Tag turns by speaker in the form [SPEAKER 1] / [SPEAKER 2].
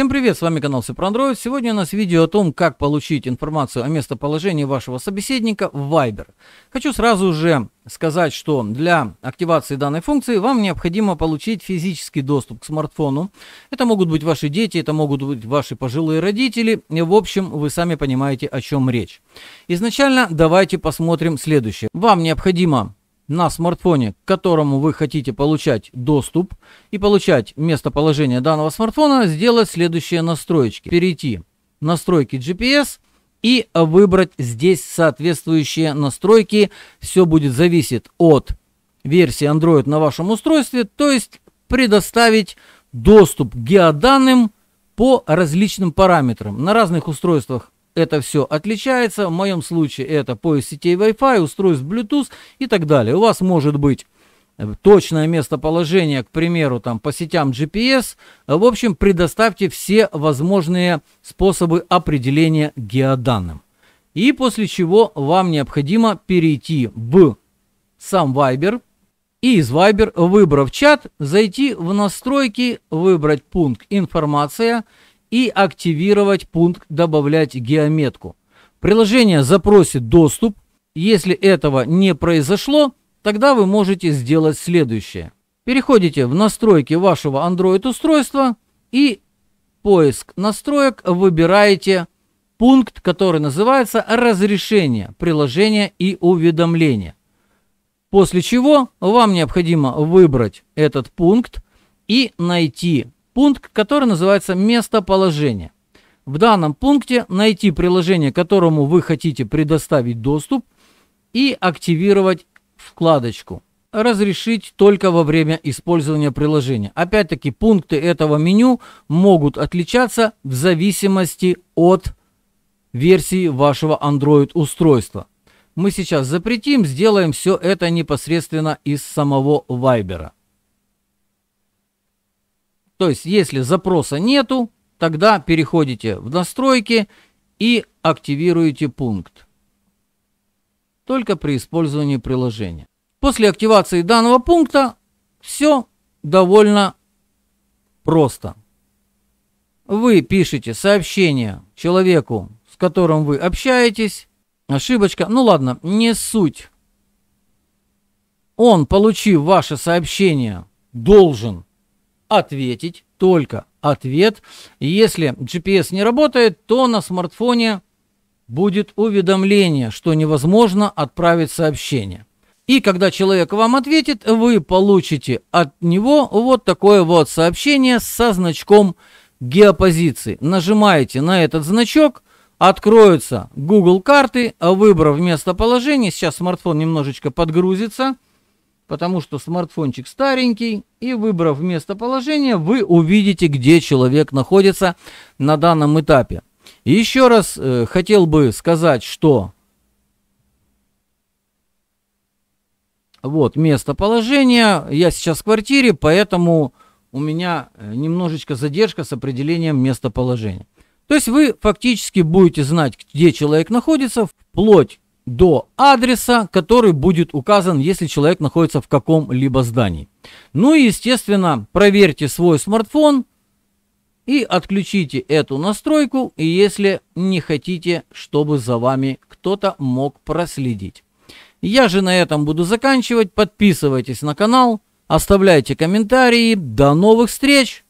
[SPEAKER 1] Всем привет, с вами канал Все про Android. Сегодня у нас видео о том, как получить информацию о местоположении вашего собеседника в Viber. Хочу сразу же сказать, что для активации данной функции вам необходимо получить физический доступ к смартфону. Это могут быть ваши дети, это могут быть ваши пожилые родители. И, в общем, вы сами понимаете, о чем речь. Изначально давайте посмотрим следующее. Вам необходимо на смартфоне, к которому вы хотите получать доступ и получать местоположение данного смартфона, сделать следующие настройки. Перейти в настройки GPS и выбрать здесь соответствующие настройки. Все будет зависеть от версии Android на вашем устройстве, то есть предоставить доступ к геоданным по различным параметрам. На разных устройствах это все отличается. В моем случае это поиск сетей Wi-Fi, устройств Bluetooth и так далее. У вас может быть э, точное местоположение, к примеру, там по сетям GPS. В общем, предоставьте все возможные способы определения геоданным. И после чего вам необходимо перейти в сам Viber и из Viber, выбрав чат, зайти в настройки, выбрать пункт «Информация» и активировать пункт «Добавлять геометку». Приложение запросит доступ. Если этого не произошло, тогда вы можете сделать следующее. Переходите в настройки вашего Android-устройства и поиск настроек выбираете пункт, который называется «Разрешение приложения и уведомления». После чего вам необходимо выбрать этот пункт и найти Пункт, который называется «Местоположение». В данном пункте найти приложение, которому вы хотите предоставить доступ и активировать вкладочку разрешить только во время использования приложения. Опять-таки, пункты этого меню могут отличаться в зависимости от версии вашего Android устройства. Мы сейчас запретим, сделаем все это непосредственно из самого Viber. То есть, если запроса нету, тогда переходите в настройки и активируете пункт. Только при использовании приложения. После активации данного пункта все довольно просто. Вы пишете сообщение человеку, с которым вы общаетесь. Ошибочка. Ну ладно, не суть. Он, получив ваше сообщение, должен ответить только ответ. Если GPS не работает, то на смартфоне будет уведомление, что невозможно отправить сообщение. И когда человек вам ответит, вы получите от него вот такое вот сообщение со значком геопозиции. Нажимаете на этот значок, откроются Google карты, выбрав местоположение. Сейчас смартфон немножечко подгрузится – потому что смартфончик старенький, и выбрав местоположение, вы увидите, где человек находится на данном этапе. И еще раз э, хотел бы сказать, что вот местоположение, я сейчас в квартире, поэтому у меня э, немножечко задержка с определением местоположения. То есть вы фактически будете знать, где человек находится, вплоть до адреса, который будет указан, если человек находится в каком-либо здании. Ну и, естественно, проверьте свой смартфон и отключите эту настройку, если не хотите, чтобы за вами кто-то мог проследить. Я же на этом буду заканчивать. Подписывайтесь на канал, оставляйте комментарии. До новых встреч!